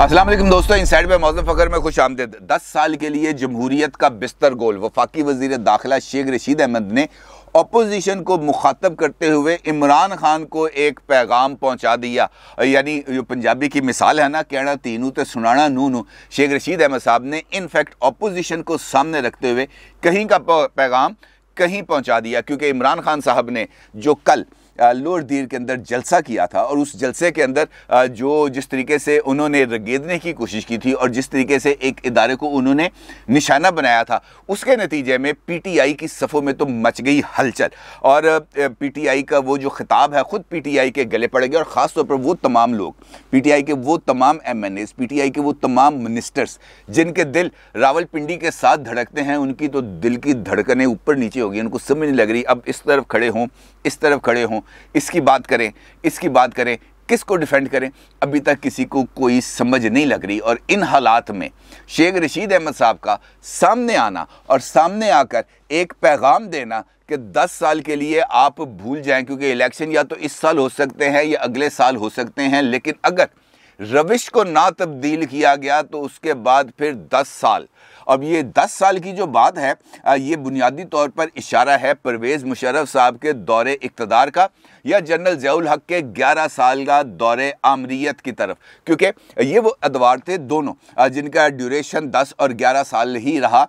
असलम दोस्तों इन साइड पर मौजूद फ़खर में खुश आमदेद दस साल के लिए जमहूरीत का बिस्तर गोल वफाकी वजीर दाखिला शेख रशीद अहमद ने अपोजिशन को मुखातब करते हुए इमरान खान को एक पैगाम पहुँचा दिया यानी जो पंजाबी की मिसाल है ना कहना तीनू तो सुनाना नू नू शेख रशीद अहमद साहब ने इनफैक्ट अपोजिशन को सामने रखते हुए कहीं का पैगाम कहीं पहुँचा दिया क्योंकि इमरान खान साहब ने जो कल लोअर दीर के अंदर जलसा किया था और उस जलसे के अंदर जो जिस तरीके से उन्होंने रगेदने की कोशिश की थी और जिस तरीके से एक इदारे को उन्होंने निशाना बनाया था उसके नतीजे में पीटीआई की सफ़ों में तो मच गई हलचल और पीटीआई का वो जो ख़िताब है ख़ुद पीटीआई के गले पड़ गया और ख़ास तौर पर वो तमाम लोग आई के वो तमाम एम एन के वो तमाम मिनिस्टर्स जिनके दिल पिंडी के साथ धड़कते हैं उनकी तो दिल की धड़कने ऊपर नीचे हो गई उनको समझ नहीं लग रही अब इस तरफ खड़े हों इस तरफ खड़े हों इसकी बात करें इसकी बात करें किसको डिफेंड करें अभी तक किसी को कोई समझ नहीं लग रही और इन हालात में शेख रशीद अहमद साहब का सामने आना और सामने आकर एक पैगाम देना कि 10 साल के लिए आप भूल जाएं क्योंकि इलेक्शन या तो इस साल हो सकते हैं या अगले साल हो सकते हैं लेकिन अगर रविश को ना तब्दील किया गया तो उसके बाद फिर 10 साल अब ये दस साल की जो बात है ये बुनियादी तौर पर इशारा है परवेज़ मुशरफ साहब के दौरे इकतदार का या जनरल जयाल हक के ग्यारह साल का दौरे आमरीत की तरफ क्योंकि ये वो अदवार थे दोनों जिनका ड्यूरेशन दस और ग्यारह साल ही रहा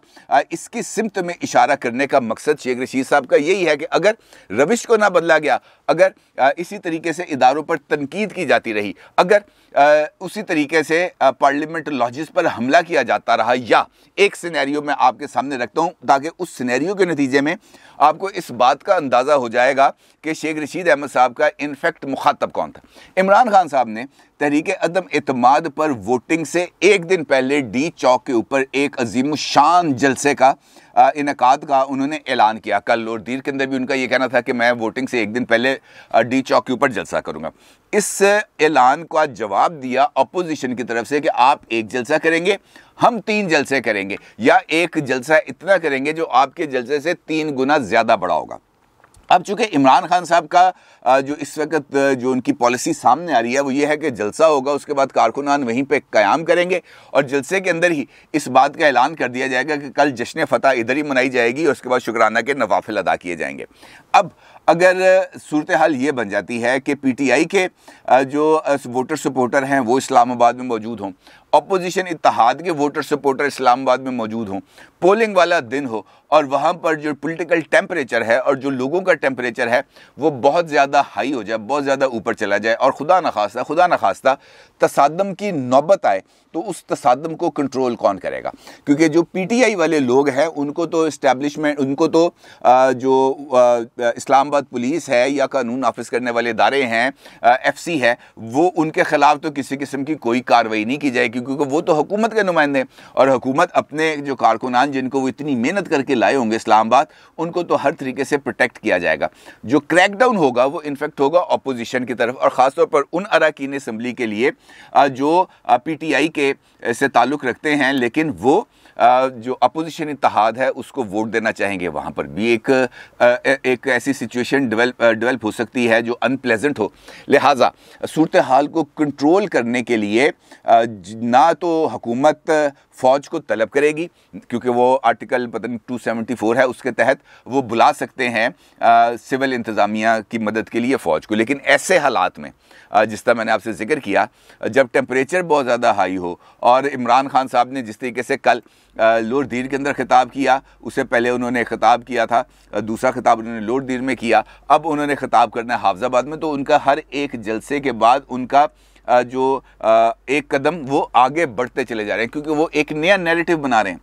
इसकी सिमत में इशारा करने का मकसद शेख रशीद साहब का यही है कि अगर रविश को ना बदला गया अगर इसी तरीके से इदारों पर तनकीद की जाती रही अगर उसी तरीके से पार्लियामेंट लॉजिस पर हमला किया जाता रहा या एक सिनेरियो मैं आपके सामने रखता हूँ ताकि उस सिनेरियो के नतीजे में आपको इस बात का अंदाज़ा हो जाएगा कि शेख रशीद अहमद साहब का इनफेक्ट मुखातब कौन था इमरान खान साहब ने तहरीक अदम अतमाद पर वोटिंग से एक दिन पहले डी चौक के ऊपर एक अजीम शान जलसे का इनका का उन्होंने ऐलान किया कल दीर के अंदर भी उनका यह कहना था कि मैं वोटिंग से एक दिन पहले डी चौक के ऊपर जलसा करूँगा इस ऐलान का जवाब दिया अपोजिशन की तरफ से कि आप एक जलसा करेंगे हम तीन जलसे करेंगे या एक जलसा इतना करेंगे जो आपके जलसे से तीन गुना ज़्यादा बड़ा होगा अब चूंकि इमरान खान साहब का जो इस वक्त जो उनकी पॉलिसी सामने आ रही है वो ये है कि जलसा होगा उसके बाद कारकुनान वहीं पे क़्याम करेंगे और जलसे के अंदर ही इस बात का ऐलान कर दिया जाएगा कि कल जश्न फतह इधर ही मनाई जाएगी और उसके बाद शुक्राना के नवाफिल अदा किए जाएंगे अब अगर सूरत हाल ये बन जाती है कि पीटीआई के जो वोटर सपोर्टर हैं वो इस्लामाबाद में मौजूद हों अपोजिशन इतिहाद के वोटर सपोर्टर इस्लामाबाद में मौजूद हों पोलिंग वाला दिन हो और वहाँ पर जो पॉलिटिकल टेम्परेचर है और जो लोगों का टेम्परेचर है वो बहुत ज़्यादा हाई हो जाए बहुत ज़्यादा ऊपर चला जाए और खुदा न खास्ता खुदा न खास्ता तसादम की नौबत आए तो उस तसादम को कंट्रोल कौन करेगा क्योंकि जो पीटीआई वाले लोग हैं उनको तो इस्टेब्लिशमेंट उनको तो आ, जो इस्लामाबाद पुलिस है या कानून नाफिज करने वाले इदारे हैं एफ सी है वो उनके ख़िलाफ़ तो किसी किस्म की कोई कार्रवाई नहीं की जाए क्योंकि क्योंकि वो तो हुकूमत के नुमाइंदे हैं और हुकूमत अपने जो कारकुनान जिनको वो इतनी मेहनत करके लाए होंगे इस्लामाबाद उनको तो हर तरीके से प्रोटेक्ट किया जाएगा जो क्रैकडाउन होगा वो इन्फेक्ट होगा अपोजिशन की तरफ और ख़ासतौर पर उन अरकान इसम्बली के लिए जो पी टी आई के से ताल्लुक़ रखते हैं लेकिन वो जो अपोजिशन इतिहाद है उसको वोट देना चाहेंगे वहाँ पर भी एक एक ऐसी सिचुएशन डेवलप डेवलप हो सकती है जो अनप्लेजेंट हो लिहाजा सूरत हाल को कंट्रोल करने के लिए ना तो हुकूमत फ़ौज को तलब करेगी क्योंकि वो आर्टिकल पता नहीं टू सेवेंटी फ़ोर है उसके तहत वो बुला सकते हैं सिविल इंतज़ामिया की मदद के लिए फ़ौज को लेकिन ऐसे हालात में जिस तरह मैंने आपसे जिक्र किया जब टेम्परेचर बहुत ज़्यादा हाई हो और इमरान खान साहब ने जिस तरीके से कल लोड दीर के अंदर ख़िताब किया उससे पहले उन्होंने ख़िताब किया था दूसरा ख़िताब उन्होंने लोड दीर में किया अब उन्होंने ख़िताब करना है हाफजाबाद में तो उनका हर एक जलसे के बाद उनका जो एक कदम वो आगे बढ़ते चले जा रहे हैं क्योंकि वो एक नया नैरेटिव बना रहे हैं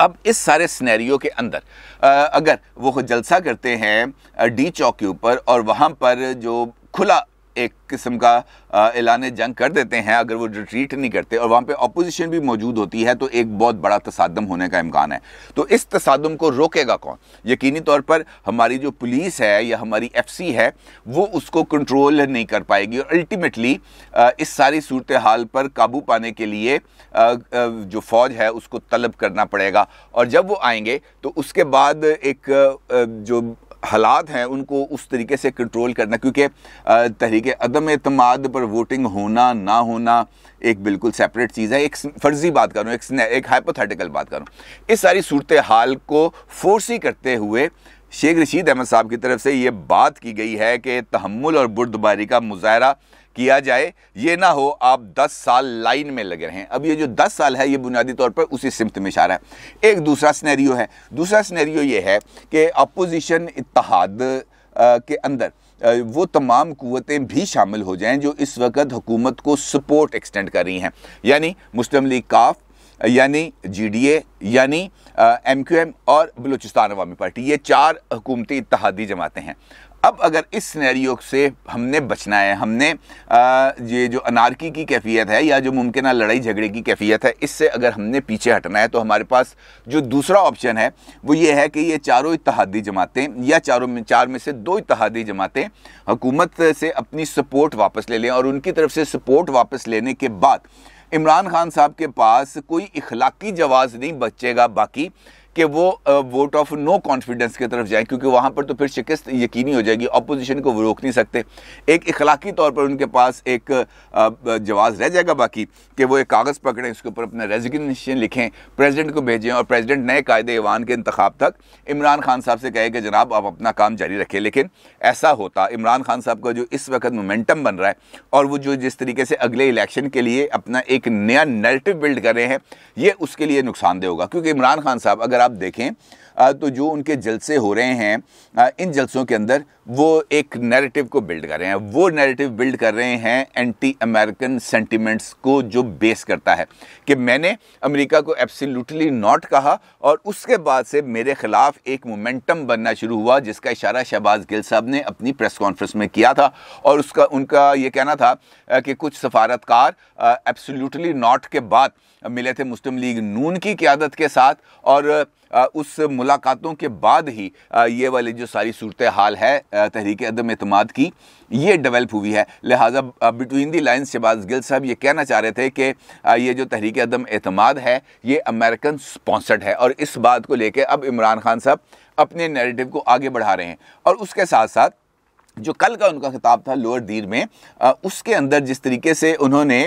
अब इस सारे स्नैरियो के अंदर अगर वो जलसा करते हैं डी चौक के ऊपर और वहाँ पर जो खुला एक किस्म का ऐलान जंग कर देते हैं अगर वो रिट्रीट नहीं करते और वहाँ पे अपोजिशन भी मौजूद होती है तो एक बहुत बड़ा तसादम होने का इम्कान है तो इस तसादम को रोकेगा कौन यकीनी तौर पर हमारी जो पुलिस है या हमारी एफ सी है वो उसको कंट्रोल नहीं कर पाएगी और अल्टीमेटली इस सारी सूरत हाल पर काबू पाने के लिए जो फ़ौज है उसको तलब करना पड़ेगा और जब वो आएंगे तो उसके बाद एक जो हालात हैं उनको उस तरीके से कंट्रोल करना क्योंकि तहरीक अदम अतमाद पर वोटिंग होना ना होना एक बिल्कुल सेपरेट चीज़ है एक फर्जी बात करूँ एक एक हाइपोथेटिकल बात करूँ इस सारी सूरत हाल को फोर्सी करते हुए शेख रशीद अहमद साहब की तरफ से ये बात की गई है कि तहमुल और बुरदबारी का मुजाहरा किया जाए ये ना हो आप 10 साल लाइन में लगे रहें अब ये जो 10 साल है ये बुनियादी तौर पर उसी सिमत में इशारा है एक दूसरा स्नैरियो है दूसरा स्नैरियो ये है कि अपोजिशन इतिहाद के अंदर वो तमाम कुतें भी शामिल हो जाएं जो इस वक्त हुकूमत को सपोर्ट एक्सटेंड कर रही हैं यानी मुस्लिम लीग काफ यानी जी डी यानी एम क्यू एम और बलूचिस्तान अवामी पार्टी ये चार हुकूमती इतिहादी जमातें हैं अब अगर इस सिनेरियो से हमने बचना है हमने आ, ये जो अनारकी की कैफियत है या जो मुमकिन लड़ाई झगड़े की कैफियत है इससे अगर हमने पीछे हटना है तो हमारे पास जो दूसरा ऑप्शन है वो ये है कि ये चारों इतिहादी जमातें या चारों में चार में से दो इतिहादी जमातें हुकूमत से अपनी सपोर्ट वापस ले लें और उनकी तरफ से सपोर्ट वापस लेने के बाद इमरान खान साहब के पास कोई इखलाकी जवाब नहीं बचेगा बाकी कि वो वोट ऑफ नो कॉन्फिडेंस की तरफ जाएं क्योंकि वहाँ पर तो फिर शिकस्त यकीनी हो जाएगी अपोजिशन को वो रोक नहीं सकते एक इखलाकी तौर पर उनके पास एक जवाब रह जाएगा बाकी कि वो एक कागज़ पकड़ें उसके ऊपर अपना रेजिग्नेशन लिखें प्रेजिडेंट को भेजें और प्रेजिडेंट नए कायदे ईवान के इंतब तक इमरान खान साहब से कहे कि जनाब आप अपना काम जारी रखें लेकिन ऐसा होता इमरान खान साहब का जो इस वक्त मोमेंटम बन रहा है और वो जो जिस तरीके से अगले इलेक्शन के लिए अपना एक नया नेरेटिव बिल्ड कर रहे हैं ये उसके लिए नुकसानदेह होगा क्योंकि इमरान खान साहब अगर अगर आप देखें तो जो उनके जलसे हो रहे हैं इन जलसों के अंदर वो एक नैरेटिव को बिल्ड कर रहे हैं वो नैरेटिव बिल्ड कर रहे हैं एंटी अमेरिकन सेंटिमेंट्स को जो बेस करता है कि मैंने अमेरिका को एब्सोल्युटली नॉट कहा और उसके बाद से मेरे ख़िलाफ़ एक मोमेंटम बनना शुरू हुआ जिसका इशारा शहबाज गिल साहब ने अपनी प्रेस कॉन्फ्रेंस में किया था और उसका उनका ये कहना था कि कुछ सफारतकार एब्सोल्युटली नॉट के बाद मिले थे मुस्लिम लीग नून की क्यादत के साथ और उस मुलाकातों के बाद ही ये वाली जो सारी सूरत हाल है तहरीक अदम अतमाद की ये डेवलप हुई है लिहाजा between the line Shahbaz Gill साहब ये कहना चाह रहे थे कि ये जो तहरीक अदम अतमाद है ये अमेरिकन स्पॉन्सर्ड है और इस बात को लेकर अब इमरान खान साहब अपने नेरेटिव को आगे बढ़ा रहे हैं और उसके साथ साथ जो कल का उनका खिताब था लोअर दीर में आ, उसके अंदर जिस तरीके से उन्होंने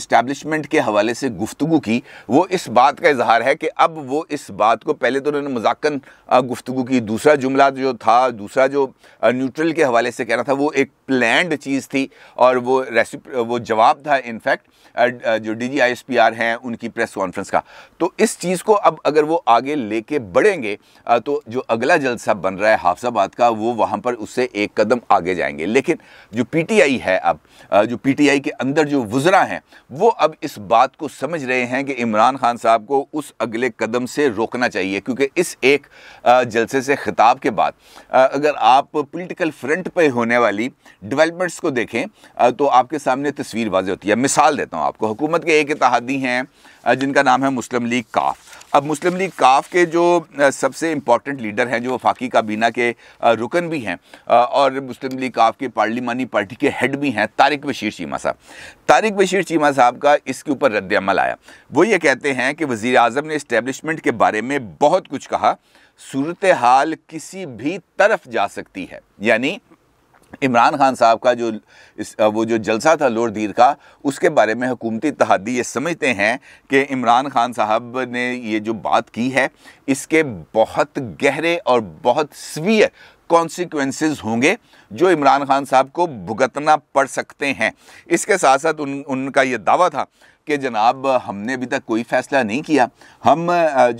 इस्टेब्लिशमेंट के हवाले से गुफ्तु की वो इस बात का इजहार है कि अब वो इस बात को पहले तो उन्होंने मजाकन गुफ्तु की दूसरा जुमला जो था दूसरा जो न्यूट्रल के हवाले से कहना था वो एक प्लैंड चीज़ थी और वो रेसिप वो जवाब था इनफैक्ट जो D G I S P R हैं उनकी प्रेस कॉन्फ्रेंस का तो इस चीज़ को अब अगर वो आगे लेके बढ़ेंगे तो जो अगला जलसा बन रहा है हाफजाबाद का वो वहाँ पर उससे एक एक कदम आगे जाएंगे लेकिन जो पीटीआई है अब जो पीटीआई के अंदर जो वज़रा हैं वो अब इस बात को समझ रहे हैं कि इमरान खान साहब को उस अगले कदम से रोकना चाहिए क्योंकि इस एक जलसे से खिताब के बाद अगर आप पोलिटिकल फ्रंट पर होने वाली डेवलपमेंट्स को देखें तो आपके सामने तस्वीर वाजह होती है मिसाल देता हूँ आपको हुकूमत के एक इतिहादी हैं जिनका नाम है मुस्लिम लीग काफ अब मुस्लिम लीग काफ के जो सबसे इम्पॉर्टेंट लीडर हैं जो वफाकी काबीना के रुकन भी हैं और मुस्लिम लीग काफ के पार्लिमानी पार्टी के हेड भी हैं तारिक बशीर चीमा साहब तारिक बशीर चीमा साहब का इसके ऊपर रद्दमल आया वो ये कहते हैं कि वज़ी अजम ने इस्टेबलिशमेंट के बारे में बहुत कुछ कहा सूरत हाल किसी भी तरफ जा सकती है यानी इमरान खान साहब का जो इस वो जो जलसा था दीर का उसके बारे में हुकूमती तहदी ये समझते हैं कि इमरान खान साहब ने ये जो बात की है इसके बहुत गहरे और बहुत सीवियर कॉन्सिक्वेंसेस होंगे जो इमरान खान साहब को भुगतना पड़ सकते हैं इसके साथ साथ उन उनका ये दावा था कि जनाब हमने अभी तक कोई फ़ैसला नहीं किया हम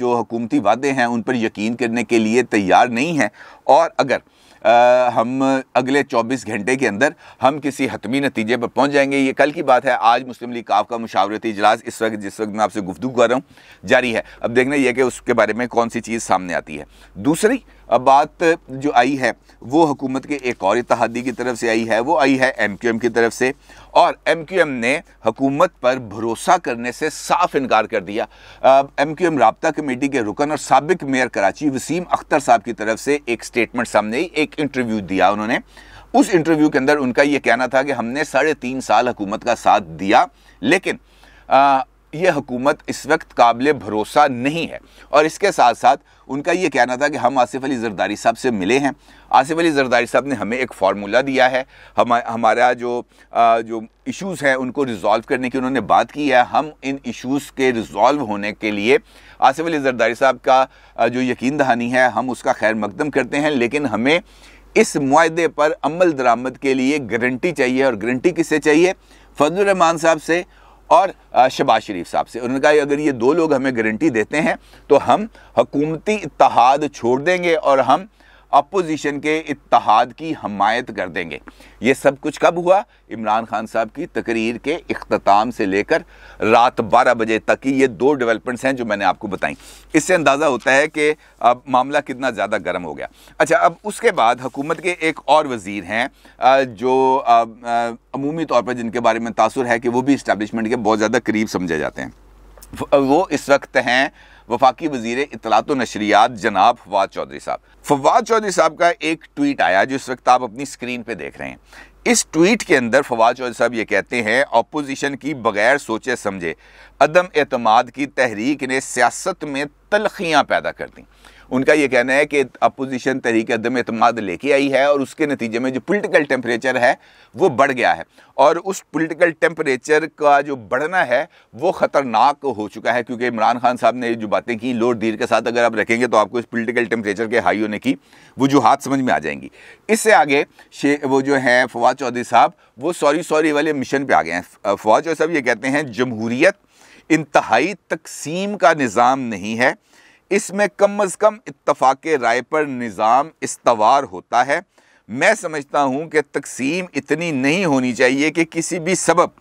जो हुकूमती वादे हैं उन पर यकीन करने के लिए तैयार नहीं हैं और अगर आ, हम अगले 24 घंटे के अंदर हम किसी हतमी नतीजे पर पहुंच जाएंगे ये कल की बात है आज मुस्लिम लीग काफ का मुशावरती इजलास इस वक्त जिस वक्त मैं आपसे गुफ्तु कर रहा हूँ जारी है अब देखना यह कि उसके बारे में कौन सी चीज़ सामने आती है दूसरी अब बात जो आई है वो हुकूमत के एक और इतिहादी की तरफ से आई है वो आई है एम क्यू एम की तरफ से और एम क्यू एम ने हुकूमत पर भरोसा करने से साफ इनकार कर दिया एम क्यू एम रबता कमेटी के रुकन और सबक मेयर कराची वसीम अख्तर साहब की तरफ से एक स्टेटमेंट सामने आई एक इंटरव्यू दिया उन्होंने उस इंटरव्यू के अंदर उनका ये कहना था कि हमने साढ़े तीन साल हुकूमत का साथ दिया लेकिन आ, ये हुकूमत इस वक्त काबिल भरोसा नहीं है और इसके साथ साथ उनका ये कहना था कि हम आसिफ अली जरदारी साहब से मिले हैं आसिफ अली जरदारी साहब ने हमें एक फार्मूला दिया है हम हमारा जो आ, जो इश्यूज़ हैं उनको रिज़ॉल्व करने की उन्होंने बात की है हम इन इश्यूज़ के रिज़ॉल्व होने के लिए आसिफ अली जरदारी साहब का जो यकीन दहानी है हम उसका खैर मकदम करते हैं लेकिन हमें इस माहे पर अमल दरामद के लिए गारंटी चाहिए और गारंटी किससे चाहिए फजलरहमान साहब से और शबाज शरीफ साहब से उन्होंने कहा अगर ये दो लोग हमें गारंटी देते हैं तो हम हकूमती इतिहाद छोड़ देंगे और हम अपोजिशन के इतिहाद की हमायत कर देंगे ये सब कुछ कब हुआ इमरान खान साहब की तकरीर के अख्ताम से लेकर रात बारह बजे तक की ये दो डेवलपमेंट्स हैं जो मैंने आपको बताई इससे अंदाज़ा होता है कि अब मामला कितना ज़्यादा गर्म हो गया अच्छा अब उसके बाद हुकूमत के एक और वज़ीर हैं जो अमूमी तौर पर जिनके बारे में तासर है कि वो भी इस्टेबलिशमेंट के बहुत ज़्यादा करीब समझे जाते हैं वो इस वक्त हैं वफाकी वजीर इतलात नशरियात जनाब फवाद चौधरी साहब फवाद चौधरी साहब का एक ट्वीट आया जो इस वक्त आप अपनी स्क्रीन पर देख रहे हैं इस ट्वीट के अंदर फवाद चौधरी साहब ये कहते हैं अपोजिशन की बगैर सोचे समझे अदम अतमाद की तहरीक ने सियासत में तलखियाँ पैदा कर दी उनका यह कहना है कि अपोजिशन तरीके अदम अतमाद लेके आई है और उसके नतीजे में जो पोलिटिकल टेम्परेचर है वो बढ़ गया है और उस पोलिटिकल टेम्परेचर का जो बढ़ना है वो ख़तरनाक हो चुका है क्योंकि इमरान खान साहब ने जो बातें की लोड दीर के साथ अगर आप रखेंगे तो आपको इस पोलिटिकल टेम्परेचर के हाई होने की वजूहत समझ में आ जाएंगी इससे आगे वो जो हैं फवाद चौधरी साहब वो सॉरी सॉरी वाले मिशन पर आ गए हैं फवाद चौधरी साहब ये कहते हैं जमहूरियत इंतहाई तकसीम का निज़ाम नहीं है इसमें कम अज़ कम इतफाक़ राय पर निज़ाम इस्तवार होता है मैं समझता हूँ कि तकसीम इतनी नहीं होनी चाहिए कि किसी भी सबब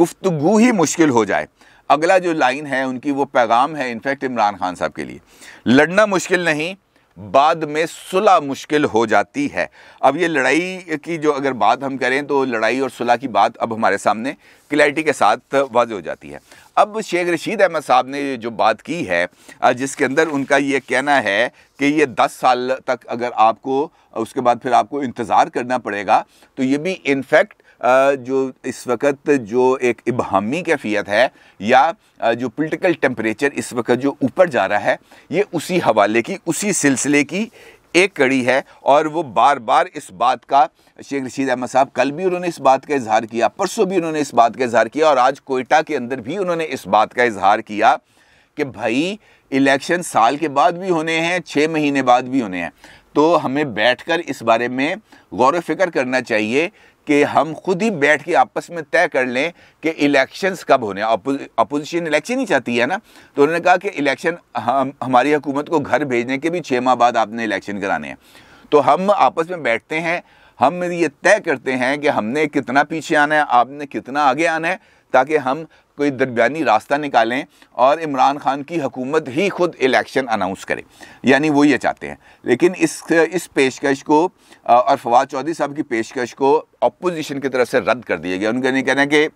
गुफ्तु ही मुश्किल हो जाए अगला जो लाइन है उनकी वो पैगाम है इनफैक्ट इमरान खान साहब के लिए लड़ना मुश्किल नहीं बाद में सुलह मुश्किल हो जाती है अब ये लड़ाई की जो अगर बात हम करें तो लड़ाई और सुलह की बात अब हमारे सामने क्लैरिटी के साथ वाज हो जाती है अब शेख रशीद अहमद साहब ने जो बात की है जिसके अंदर उनका ये कहना है कि ये दस साल तक अगर आपको उसके बाद फिर आपको इंतज़ार करना पड़ेगा तो ये भी इनफैक्ट जो इस वक्त जो एक इबहमी कैफियत है या जो पोलिटिकल टेम्परेचर इस वक्त जो ऊपर जा रहा है ये उसी हवाले की उसी सिलसिले की एक कड़ी है और वो बार बार इस बात का शेख रशीद अहमद साहब कल भी उन्होंने इस बात का इजहार किया परसों भी उन्होंने इस बात का इजहार किया और आज कोयटा के अंदर भी उन्होंने इस बात का इजहार किया कि भाई इलेक्शन साल के बाद भी होने हैं छः महीने बाद भी होने हैं तो हमें बैठकर इस बारे में गौर व फिक्र करना चाहिए कि हम खुद ही बैठ के आपस में तय कर लें कि इलेक्शंस कब होने अपोजिशन इलेक्शन ही चाहती है ना तो उन्होंने कहा कि इलेक्शन हम हमारी हुकूमत को घर भेजने के भी छः माह बाद आपने इलेक्शन कराने हैं तो हम आपस में बैठते हैं हम ये तय करते हैं कि हमने कितना पीछे आना है आपने कितना आगे आना है ताकि हम कोई दरमियानी रास्ता निकालें और इमरान खान की हुकूमत ही खुद इलेक्शन अनाउंस करे यानी वो ये चाहते हैं लेकिन इस इस पेशकश को और फवाद चौधरी साहब की पेशकश को अपोजिशन की तरफ से रद्द कर दिया गया उनका ये कहना है कि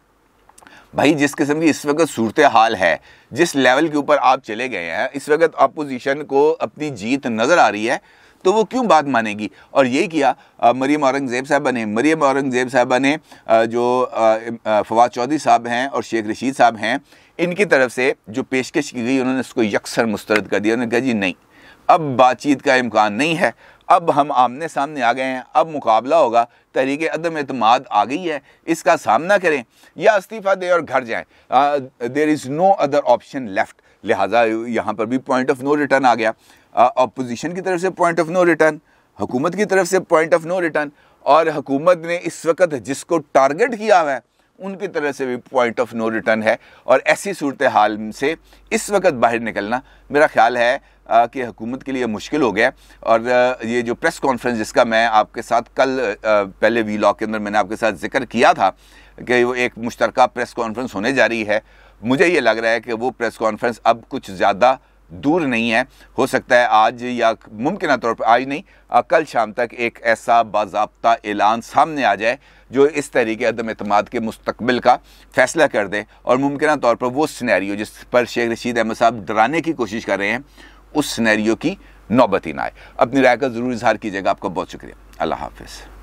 भाई जिस किस्म की इस वक्त सूरत हाल है जिस लेवल के ऊपर आप चले गए हैं इस वक्त अपोजिशन को अपनी जीत नज़र आ रही है तो वो क्यों बात मानेगी और ये किया मरीम औरंगज़ेब साहबा ने मरीम औरंगज़ेब साहबा ने जो फवाद चौधरी साहब हैं और शेख रशीद साहब हैं इनकी तरफ से जो पेशकश की गई उन्होंने उसको यकसर मुस्तरद कर दिया उन्होंने कहा जी नहीं अब बातचीत का इम्कान नहीं है अब हम आमने सामने आ गए हैं अब मुकाबला होगा तहरीक अदम अतमाद आ गई है इसका सामना करें या इस्तीफ़ा दें और घर जाएं there is no other option left लिहाजा यहाँ पर भी पॉइंट ऑफ नो रिटर्न आ गया अपोजिशन की तरफ से पॉइंट ऑफ नो रिटर्न हुकूमत की तरफ से पॉइंट ऑफ नो रिटर्न और हुकूमत ने इस वक्त जिसको टारगेट किया हुआ है उनकी तरफ से भी पॉइंट ऑफ नो रिटर्न है और ऐसी सूरत हाल से इस वक्त बाहर निकलना मेरा ख्याल है कि हुकूमत के लिए मुश्किल हो गया और ये जो प्रेस कॉन्फ्रेंस जिसका मैं आपके साथ कल पहले वी लॉ के अंदर मैंने आपके साथ जिक्र किया था कि वो एक मुश्तरक प्रेस कॉन्फ्रेंस होने जा रही है मुझे ये लग रहा है कि वो प्रेस कॉन्फ्रेंस अब कुछ ज़्यादा दूर नहीं है हो सकता है आज या मुमकिन तौर पर आज नहीं आ, कल शाम तक एक ऐसा बाबा ऐलान सामने आ जाए जो इस तरीके अदम अतमाद के मुस्तबिल का फैसला कर दे और मुमकिन तौर पर वो स्नैरियो जिस पर शेख रशीद अहमद साहब डराने की कोशिश कर रहे हैं उस स्नैरियो की नौबत ही ना आए अपनी राय का ज़रूर इजहार कीजिएगा आपका बहुत शुक्रिया अल्लाह हाफिज़